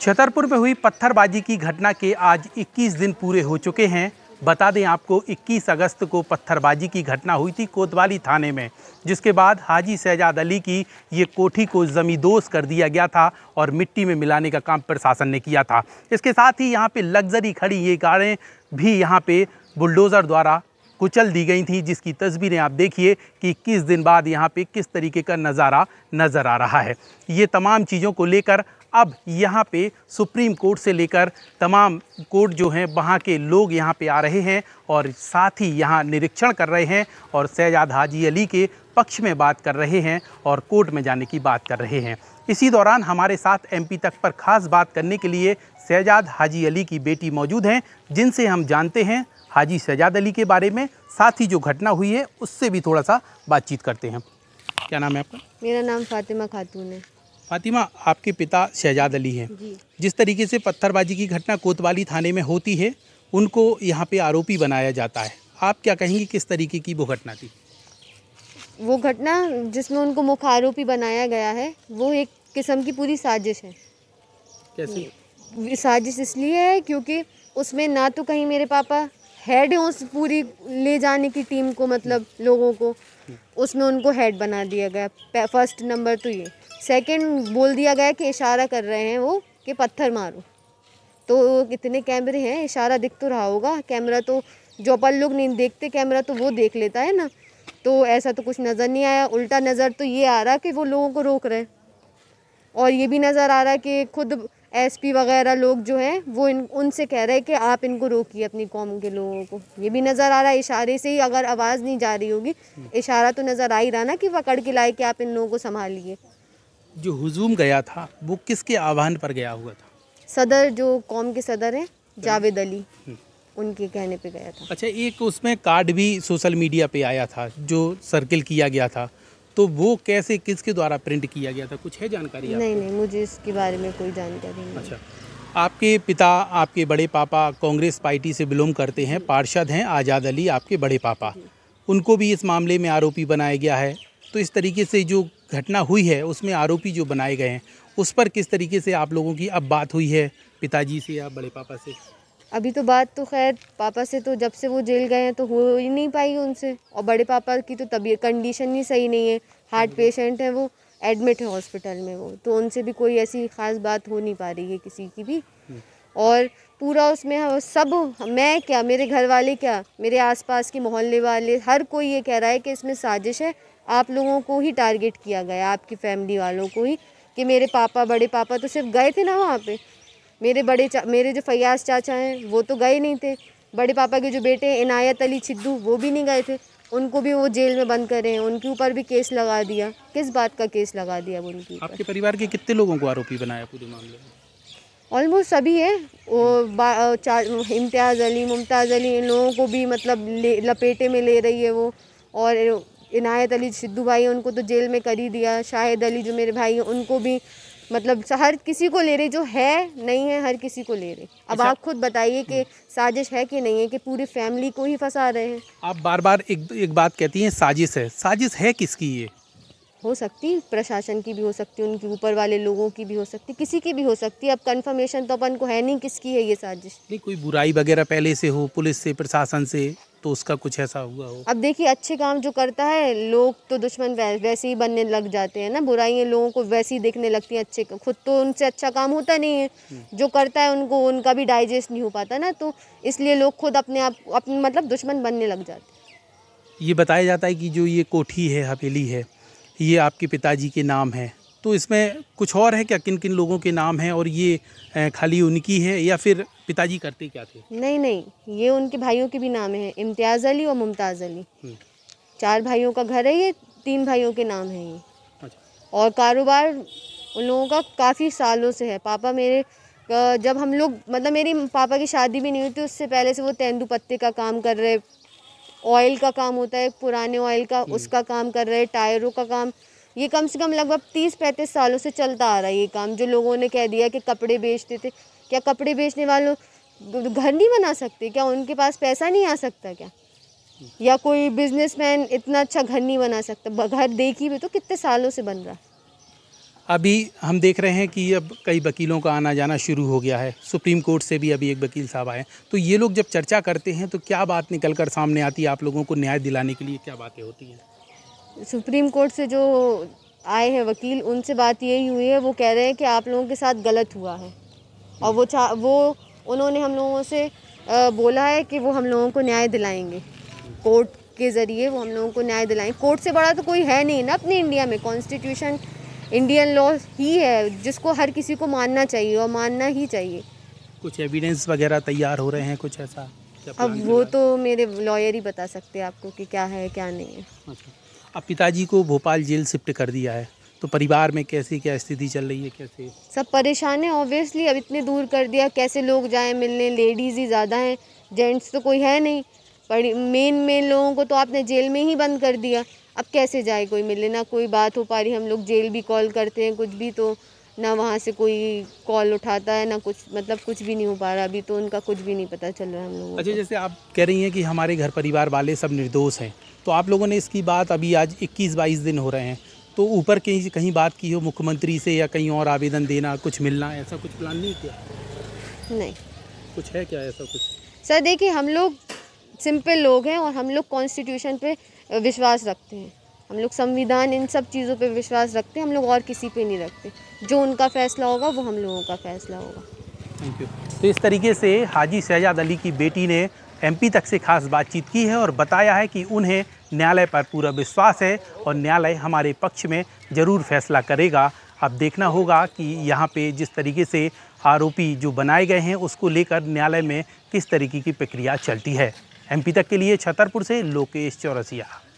छतरपुर में हुई पत्थरबाजी की घटना के आज 21 दिन पूरे हो चुके हैं बता दें आपको 21 अगस्त को पत्थरबाजी की घटना हुई थी कोतवाली थाने में जिसके बाद हाजी शहजाद अली की ये कोठी को जमींदोज कर दिया गया था और मिट्टी में मिलाने का काम प्रशासन ने किया था इसके साथ ही यहाँ पे लग्जरी खड़ी ये कारें भी यहाँ पे बुलडोज़र द्वारा कुचल दी गई थी जिसकी तस्वीरें आप देखिए कि इक्कीस दिन बाद यहाँ पे किस तरीके का नज़ारा नज़र आ रहा है ये तमाम चीज़ों को लेकर अब यहाँ पे सुप्रीम कोर्ट से लेकर तमाम कोर्ट जो हैं वहाँ के लोग यहाँ पे आ रहे हैं और साथ ही यहाँ निरीक्षण कर रहे हैं और सैजाद हाजी अली के पक्ष में बात कर रहे हैं और कोर्ट में जाने की बात कर रहे हैं इसी दौरान हमारे साथ एमपी तक पर खास बात करने के लिए सैजाद हाजी अली की बेटी मौजूद हैं जिनसे हम जानते हैं हाजी सजाद अली के बारे में साथ ही जो घटना हुई है उससे भी थोड़ा सा बातचीत करते हैं क्या नाम है आपका मेरा नाम फातिमा खातून है फातिमा आपके पिता शहजाद अली हैं जिस तरीके से पत्थरबाजी की घटना कोतवाली थाने में होती है उनको यहाँ पे आरोपी बनाया जाता है आप क्या कहेंगे किस तरीके की वो घटना थी वो घटना जिसमें उनको मुख्य आरोपी बनाया गया है वो एक किस्म की पूरी साजिश है कैसे साजिश इसलिए है क्योंकि उसमें ना तो कहीं मेरे पापा हेड है उस पूरी ले जाने की टीम को मतलब लोगों को हम्म। उसमें उनको हेड बना दिया गया फर्स्ट नंबर तो ये सेकंड बोल दिया गया कि इशारा कर रहे हैं वो कि पत्थर मारो तो कितने कैमरे हैं इशारा दिख तो रहा होगा कैमरा तो जो अपन लोग नहीं देखते कैमरा तो वो देख लेता है ना तो ऐसा तो कुछ नज़र नहीं आया उल्टा नज़र तो ये आ रहा कि वो लोगों को रोक रहे और ये भी नज़र आ रहा कि खुद एसपी वगैरह लोग जो हैं वो इन उनसे कह रहे हैं कि आप इनको रोकिए अपनी कौम के लोगों को ये भी नज़र आ रहा है इशारे से ही अगर आवाज़ नहीं जा रही होगी इशारा तो नज़र आ ही रहा ना कि पकड़ के लाए कि आप इन लोगों को संभालिए जो हुजूम गया था वो किसके आह्वान पर गया हुआ था सदर जो कौम के सदर हैं जावेद अली हम्म। उनके कहने पे गया था अच्छा एक उसमें कार्ड भी सोशल मीडिया पे आया था जो सर्किल किया गया था तो वो कैसे किसके द्वारा प्रिंट किया गया था कुछ है जानकारी नहीं नहीं मुझे इसके बारे में कोई जानकारी नहीं अच्छा आपके पिता आपके बड़े पापा कांग्रेस पार्टी से बिलोंग करते हैं पार्षद हैं आज़ाद अली आपके बड़े पापा उनको भी इस मामले में आरोपी बनाया गया है तो इस तरीके से जो घटना हुई है उसमें आरोपी जो बनाए गए हैं उस पर किस तरीके से आप लोगों की अब बात हुई है पिताजी से या बड़े पापा से अभी तो बात तो खैर पापा से तो जब से वो जेल गए हैं तो हो ही नहीं पाई उनसे और बड़े पापा की तो तबीयत कंडीशन ही सही नहीं है हार्ट पेशेंट है वो एडमिट है हॉस्पिटल में वो तो उनसे भी कोई ऐसी ख़ास बात हो नहीं पा रही है किसी की भी और पूरा उसमें सब मैं क्या मेरे घर वाले क्या मेरे आसपास के मोहल्ले वाले हर कोई ये कह रहा है कि इसमें साजिश है आप लोगों को ही टारगेट किया गया आपकी फैमिली वालों को ही कि मेरे पापा बड़े पापा तो सिर्फ गए थे ना वहाँ पे मेरे बड़े मेरे जो फयाज चाचा हैं वो तो गए नहीं थे बड़े पापा के जो बेटे हैं इनायत अली छिद्दू वो भी नहीं गए थे उनको भी वो जेल में बंद करें हैं उनके ऊपर भी केस लगा दिया किस बात का केस लगा दिया उनकी उनके आपके परिवार के कितने लोगों को आरोपी बनाया पूरे मामले में ऑलमोस्ट सभी है वो इम्तियाज़ अली मुमताज़ अली इन लोगों को भी मतलब लपेटे में ले रही है वो और इनायत अली सिद्धू भाई हैं उनको तो जेल में कर ही दिया शाहिद अली जो मेरे भाई हैं उनको भी मतलब हर किसी को ले रहे जो है नहीं है हर किसी को ले रहे अब अच्छा। आप खुद बताइए कि साजिश है कि नहीं है कि पूरी फैमिली को ही फंसा रहे हैं आप बार बार एक एक बात कहती हैं साजिश है साजिश है किसकी ये हो सकती प्रशासन की भी हो सकती उनके ऊपर वाले लोगों की भी हो सकती किसी की भी हो सकती अब कंफर्मेशन तो अपन को है नहीं किसकी है ये साजिश नहीं कोई बुराई वगैरह पहले से हो पुलिस से प्रशासन से तो उसका कुछ ऐसा हुआ हो अब देखिए अच्छे काम जो करता है लोग तो दुश्मन वैसे ही बनने लग जाते हैं ना है लोगों को वैसे ही देखने लगती हैं अच्छे खुद तो उनसे अच्छा काम होता नहीं है हम्म। जो करता है उनको उनका भी डाइजेस्ट नहीं हो पाता ना तो इसलिए लोग खुद अपने आप अपने मतलब दुश्मन बनने लग जाते ये बताया जाता है कि जो ये कोठी है हवेली है ये आपके पिताजी के नाम है तो इसमें कुछ और है क्या किन किन लोगों के नाम हैं और ये खाली उनकी है या फिर पिताजी करते क्या थे नहीं नहीं ये उनके भाइयों के भी नाम है इम्तियाज़ अली और मुमताज़ अली हम्म। चार भाइयों का घर है ये तीन भाइयों के नाम है ये अच्छा। और कारोबार उन लोगों का काफ़ी सालों से है पापा मेरे जब हम लोग मतलब मेरी पापा की शादी भी नहीं हुई थी उससे पहले से वो तेंदू पत्ते का काम कर रहे ऑयल का काम होता है पुराने ऑयल का हम्म। उसका काम कर रहे टायरों का काम ये कम से कम लगभग तीस पैंतीस सालों से चलता आ रहा है ये काम जो लोगों ने कह दिया कि कपड़े बेचते थे क्या कपड़े बेचने वालों घर नहीं बना सकते क्या उनके पास पैसा नहीं आ सकता क्या या कोई बिजनेसमैन इतना अच्छा घर नहीं बना सकता घर देखी भी तो कितने सालों से बन रहा है अभी हम देख रहे हैं कि अब कई वकीलों का आना जाना शुरू हो गया है सुप्रीम कोर्ट से भी अभी एक वकील साहब आए तो ये लोग जब चर्चा करते हैं तो क्या बात निकल कर सामने आती है आप लोगों को न्याय दिलाने के लिए क्या बातें होती हैं सुप्रीम कोर्ट से जो आए हैं वकील उनसे बात यही हुई है वो कह रहे हैं कि आप लोगों के साथ गलत हुआ है और वो चा वो उन्होंने हम लोगों से बोला है कि वो हम लोगों को न्याय दिलाएंगे कोर्ट के ज़रिए वो हम लोगों को न्याय दिलाएंगे कोर्ट से बड़ा तो कोई है नहीं ना अपने इंडिया में कॉन्स्टिट्यूशन इंडियन लॉ ही है जिसको हर किसी को मानना चाहिए और मानना ही चाहिए कुछ एविडेंस वगैरह तैयार हो रहे हैं कुछ ऐसा अब वो तो मेरे लॉयर ही बता सकते हैं आपको कि क्या है क्या नहीं है अच्छा। अब पिताजी को भोपाल जेल शिफ्ट कर दिया है तो परिवार में कैसे क्या स्थिति चल रही है कैसे सब परेशान है ऑब्वियसली अब इतने दूर कर दिया कैसे लोग जाएं मिलने लेडीज़ ही ज़्यादा हैं जेंट्स तो कोई है नहीं पर मेन मेन लोगों को तो आपने जेल में ही बंद कर दिया अब कैसे जाए कोई मिलने ना कोई बात हो पा रही हम लोग जेल भी कॉल करते हैं कुछ भी तो ना वहाँ से कोई कॉल उठाता है ना कुछ मतलब कुछ भी नहीं हो पा रहा अभी तो उनका कुछ भी नहीं पता चल रहा है हम लोगों अच्छा जैसे आप कह रही हैं कि हमारे घर परिवार वाले सब निर्दोष हैं तो आप लोगों ने इसकी बात अभी आज 21 बाईस दिन हो रहे हैं तो ऊपर कहीं कहीं बात की हो मुख्यमंत्री से या कहीं और आवेदन देना कुछ मिलना ऐसा कुछ प्लान नहीं किया नहीं कुछ है क्या ऐसा कुछ सर देखिए हम लोग सिंपल लोग हैं और हम लोग कॉन्स्टिट्यूशन पे विश्वास रखते हैं हम लोग संविधान इन सब चीज़ों पे विश्वास रखते हैं हम लोग और किसी पे नहीं रखते जो उनका फैसला होगा वो हम लोगों का फैसला होगा थैंक यू तो इस तरीके से हाजी शहजाद अली की बेटी ने एमपी तक से खास बातचीत की है और बताया है कि उन्हें न्यायालय पर पूरा विश्वास है और न्यायालय हमारे पक्ष में ज़रूर फैसला करेगा अब देखना होगा कि यहाँ पे जिस तरीके से आरोपी जो बनाए गए हैं उसको लेकर न्यायालय में किस तरीके की प्रक्रिया चलती है एमपी तक के लिए छतरपुर से लोकेश चौरसिया